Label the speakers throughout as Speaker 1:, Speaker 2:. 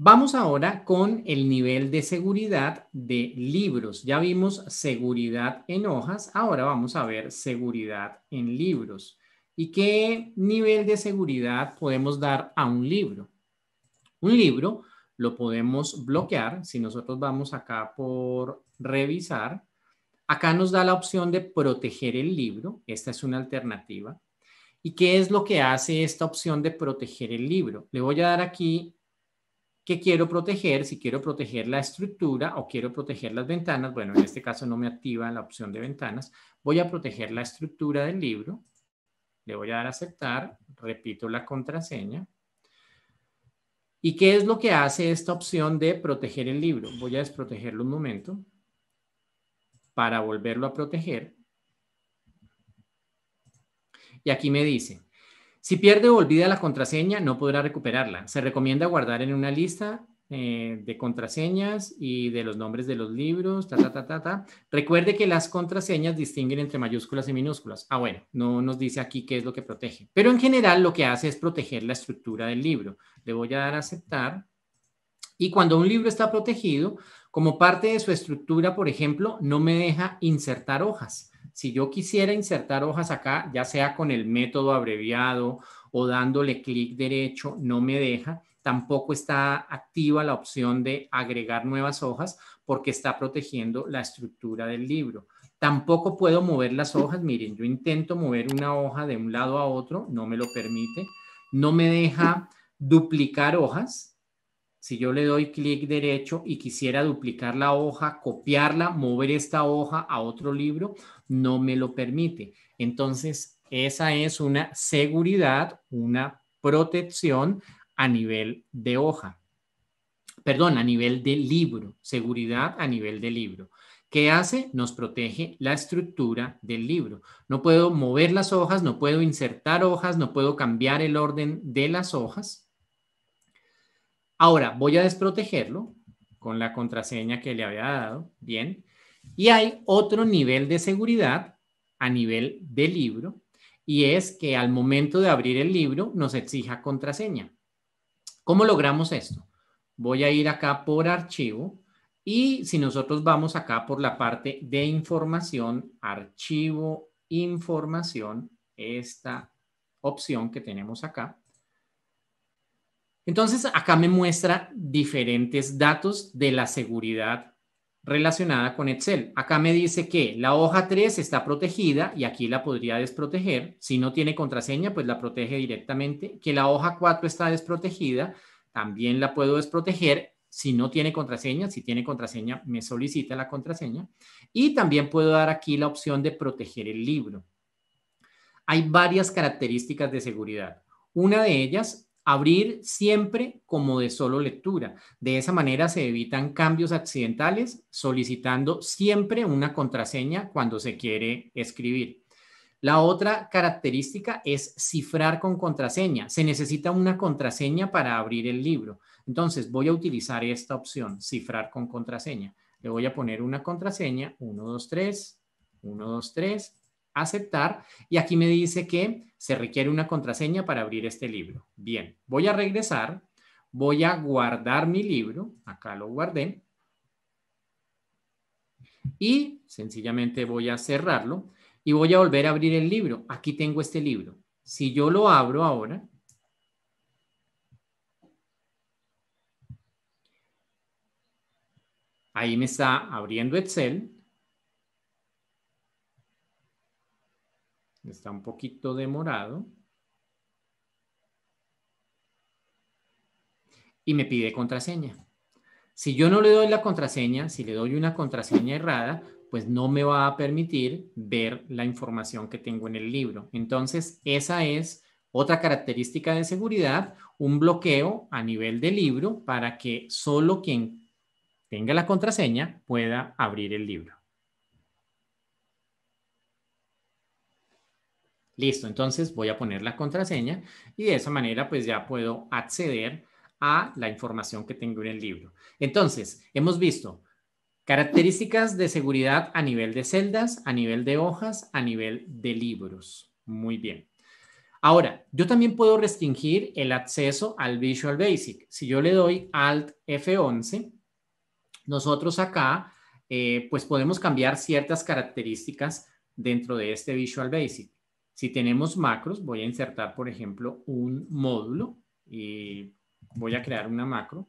Speaker 1: Vamos ahora con el nivel de seguridad de libros. Ya vimos seguridad en hojas, ahora vamos a ver seguridad en libros. ¿Y qué nivel de seguridad podemos dar a un libro? Un libro lo podemos bloquear. Si nosotros vamos acá por revisar, acá nos da la opción de proteger el libro. Esta es una alternativa. ¿Y qué es lo que hace esta opción de proteger el libro? Le voy a dar aquí ¿Qué quiero proteger, si quiero proteger la estructura o quiero proteger las ventanas, bueno, en este caso no me activa la opción de ventanas, voy a proteger la estructura del libro, le voy a dar a aceptar, repito la contraseña. ¿Y qué es lo que hace esta opción de proteger el libro? Voy a desprotegerlo un momento para volverlo a proteger. Y aquí me dice, si pierde o olvida la contraseña, no podrá recuperarla. Se recomienda guardar en una lista eh, de contraseñas y de los nombres de los libros, Recuerde que las contraseñas distinguen entre mayúsculas y minúsculas. Ah, bueno, no nos dice aquí qué es lo que protege. Pero en general lo que hace es proteger la estructura del libro. Le voy a dar a aceptar. Y cuando un libro está protegido, como parte de su estructura, por ejemplo, no me deja insertar hojas. Si yo quisiera insertar hojas acá, ya sea con el método abreviado o dándole clic derecho, no me deja. Tampoco está activa la opción de agregar nuevas hojas porque está protegiendo la estructura del libro. Tampoco puedo mover las hojas. Miren, yo intento mover una hoja de un lado a otro, no me lo permite. No me deja duplicar hojas si yo le doy clic derecho y quisiera duplicar la hoja, copiarla, mover esta hoja a otro libro, no me lo permite. Entonces, esa es una seguridad, una protección a nivel de hoja. Perdón, a nivel de libro, seguridad a nivel de libro. ¿Qué hace? Nos protege la estructura del libro. No puedo mover las hojas, no puedo insertar hojas, no puedo cambiar el orden de las hojas. Ahora voy a desprotegerlo con la contraseña que le había dado. Bien. Y hay otro nivel de seguridad a nivel de libro y es que al momento de abrir el libro nos exija contraseña. ¿Cómo logramos esto? Voy a ir acá por archivo y si nosotros vamos acá por la parte de información, archivo, información, esta opción que tenemos acá, entonces, acá me muestra diferentes datos de la seguridad relacionada con Excel. Acá me dice que la hoja 3 está protegida y aquí la podría desproteger. Si no tiene contraseña, pues la protege directamente. Que la hoja 4 está desprotegida, también la puedo desproteger. Si no tiene contraseña, si tiene contraseña, me solicita la contraseña. Y también puedo dar aquí la opción de proteger el libro. Hay varias características de seguridad. Una de ellas Abrir siempre como de solo lectura. De esa manera se evitan cambios accidentales solicitando siempre una contraseña cuando se quiere escribir. La otra característica es cifrar con contraseña. Se necesita una contraseña para abrir el libro. Entonces voy a utilizar esta opción, cifrar con contraseña. Le voy a poner una contraseña, 123, 123, aceptar y aquí me dice que se requiere una contraseña para abrir este libro. Bien, voy a regresar, voy a guardar mi libro, acá lo guardé y sencillamente voy a cerrarlo y voy a volver a abrir el libro. Aquí tengo este libro. Si yo lo abro ahora, ahí me está abriendo Excel está un poquito demorado. Y me pide contraseña. Si yo no le doy la contraseña, si le doy una contraseña errada, pues no me va a permitir ver la información que tengo en el libro. Entonces, esa es otra característica de seguridad, un bloqueo a nivel de libro para que solo quien tenga la contraseña pueda abrir el libro. Listo, entonces voy a poner la contraseña y de esa manera pues ya puedo acceder a la información que tengo en el libro. Entonces, hemos visto características de seguridad a nivel de celdas, a nivel de hojas, a nivel de libros. Muy bien. Ahora, yo también puedo restringir el acceso al Visual Basic. Si yo le doy Alt F11, nosotros acá, eh, pues podemos cambiar ciertas características dentro de este Visual Basic. Si tenemos macros, voy a insertar, por ejemplo, un módulo y voy a crear una macro.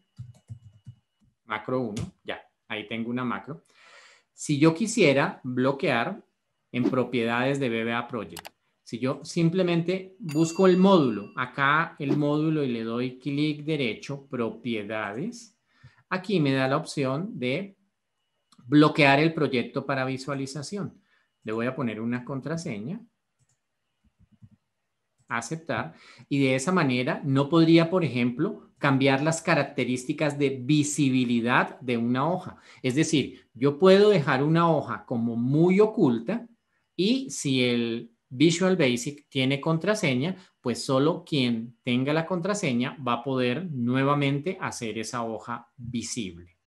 Speaker 1: Macro 1, ya, ahí tengo una macro. Si yo quisiera bloquear en propiedades de BBA Project, si yo simplemente busco el módulo, acá el módulo y le doy clic derecho, propiedades, aquí me da la opción de bloquear el proyecto para visualización. Le voy a poner una contraseña aceptar. Y de esa manera no podría, por ejemplo, cambiar las características de visibilidad de una hoja. Es decir, yo puedo dejar una hoja como muy oculta y si el Visual Basic tiene contraseña, pues solo quien tenga la contraseña va a poder nuevamente hacer esa hoja visible.